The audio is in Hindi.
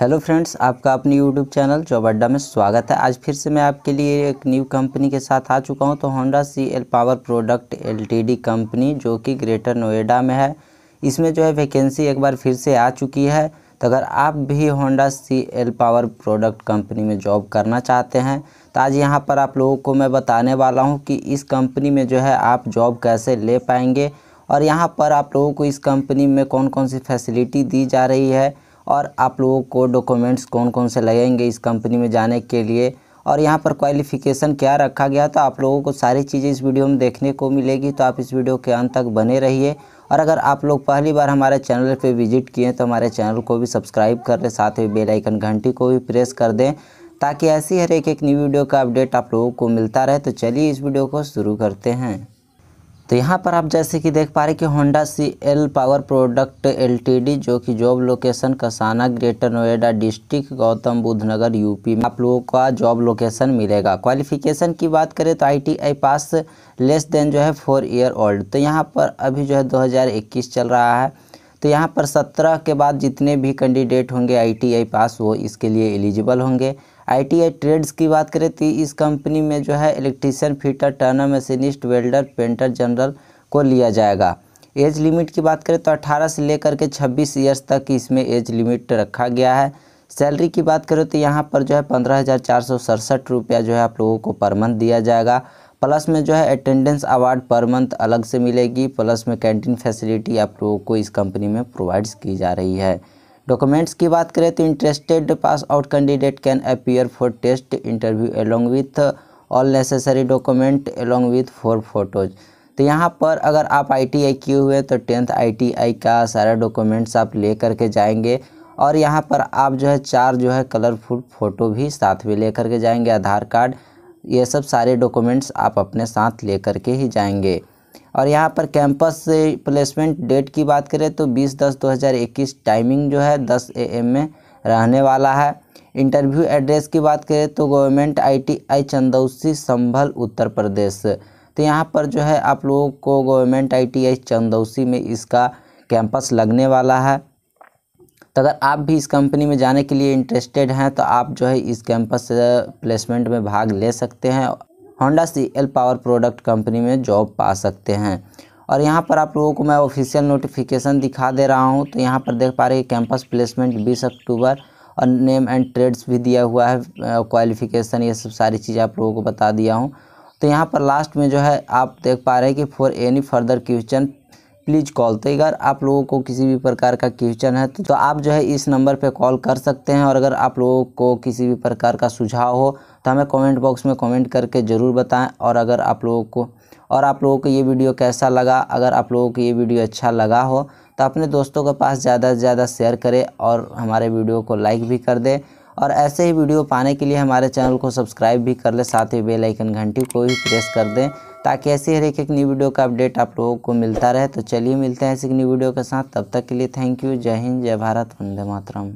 हेलो फ्रेंड्स आपका अपने यूट्यूब चैनल जॉब अड्डा में स्वागत है आज फिर से मैं आपके लिए एक न्यू कंपनी के साथ आ चुका हूं तो Honda C L Power Product Ltd company जो कि ग्रेटर नोएडा में है इसमें जो है वैकेंसी एक बार फिर से आ चुकी है तो अगर आप भी Honda C L Power Product company में जॉब करना चाहते हैं तो आज यहाँ पर आप लोगों को मैं बताने वाला हूँ कि इस कंपनी में जो है आप जॉब कैसे ले पाएंगे और यहाँ पर आप लोगों को इस कंपनी में कौन कौन सी फैसिलिटी दी जा रही है और आप लोगों को डॉक्यूमेंट्स कौन कौन से लगेंगे इस कंपनी में जाने के लिए और यहाँ पर क्वालिफ़िकेशन क्या रखा गया तो आप लोगों को सारी चीज़ें इस वीडियो में देखने को मिलेगी तो आप इस वीडियो के अंत तक बने रहिए और अगर आप लोग पहली बार हमारे चैनल पर विजिट किए तो हमारे चैनल को भी सब्सक्राइब कर लें साथ ही बेलाइकन घंटी को भी प्रेस कर दें ताकि ऐसी हर एक एक न्यू वीडियो का अपडेट आप लोगों को मिलता रहे तो चलिए इस वीडियो को शुरू करते हैं तो यहाँ पर आप जैसे कि देख पा रहे कि Honda C L Power Product Ltd जो कि job location Kasana Greater Noida district Gautam Buddh Nagar UP में आप लोगों का जॉब लोकेशन मिलेगा क्वालिफिकेशन की बात करें तो आईटीआई पास लेस देन जो है फोर ईयर ओल्ड तो यहाँ पर अभी जो है 2021 चल रहा है तो यहाँ पर सत्रह के बाद जितने भी कैंडिडेट होंगे आई पास वो इसके लिए एलिजिबल होंगे आईटीआई ट्रेड्स की बात करें तो इस कंपनी में जो है electrician fitter turner machinist welder painter general को लिया जाएगा एज लिमिट की बात करें तो 18 से लेकर के 26 ईयर्स तक इसमें एज लिमिट रखा गया है सैलरी की बात करें तो यहाँ पर जो है पंद्रह हज़ार चार सौ सड़सठ रुपया जो है आप लोगों को पर मंथ दिया जाएगा प्लस में जो है अटेंडेंस अवार्ड पर मंथ अलग से मिलेगी प्लस में कैंटीन फैसिलिटी आप लोगों को इस कंपनी में प्रोवाइड्स की जा रही है डॉक्यूमेंट्स की बात करें तो interested pass out candidate can appear for test interview along with all necessary document along with four photos तो यहाँ पर अगर आप आई टी आई किए हुए तो टेंथ आई टी आई का सारा डॉक्यूमेंट्स आप ले करके जाएंगे और यहाँ पर आप जो है चार जो है कलरफुल फ़ोटो भी साथ में ले करके जाएंगे आधार कार्ड ये सब सारे डॉक्यूमेंट्स आप अपने साथ ले करके ही जाएंगे और यहाँ पर कैंपस से प्लेसमेंट डेट की बात करें तो 20 दस 2021 टाइमिंग जो है 10 एएम में रहने वाला है इंटरव्यू एड्रेस की बात करें तो गवर्नमेंट आईटीआई चंदौसी संभल उत्तर प्रदेश तो यहाँ पर जो है आप लोगों को गवर्नमेंट आईटीआई चंदौसी में इसका कैंपस लगने वाला है तो अगर आप भी इस कंपनी में जाने के लिए इंटरेस्टेड हैं तो आप जो है इस कैंपस प्लेसमेंट में भाग ले सकते हैं Honda C L Power Product company में जॉब पा सकते हैं और यहाँ पर आप लोगों को मैं ऑफिशियल नोटिफिकेशन दिखा दे रहा हूँ तो यहाँ पर देख पा रहे हैं कैंपस प्लेसमेंट बीस अक्टूबर और नेम एंड ट्रेड्स भी दिया हुआ है क्वालिफिकेशन ये सब सारी चीज़ें आप लोगों को बता दिया हूँ तो यहाँ पर लास्ट में जो है आप देख पा रहे हैं कि for any further question please call तो अगर आप लोगों को किसी भी प्रकार का क्वेश्चन है तो आप जो है इस नंबर पर कॉल कर सकते हैं और अगर आप लोगों को किसी भी प्रकार का सुझाव हो तो हमें कमेंट बॉक्स में कमेंट करके ज़रूर बताएं और अगर आप लोगों को और आप लोगों को ये वीडियो कैसा लगा अगर आप लोगों को ये वीडियो अच्छा लगा हो तो अपने दोस्तों के पास ज़्यादा से ज़्यादा शेयर करें और हमारे वीडियो को लाइक भी कर दें और ऐसे ही वीडियो पाने के लिए हमारे चैनल को सब्सक्राइब भी कर ले साथ ही बेल आइकन घंटी को भी प्रेस कर दें ताकि ऐसे हर एक एक न्यू वीडियो का अपडेट आप लोगों को मिलता रहे तो चलिए मिलते हैं एक न्यू वीडियो के साथ तब तक के लिए थैंक यू जय हिंद जय भारत वंदे मातरम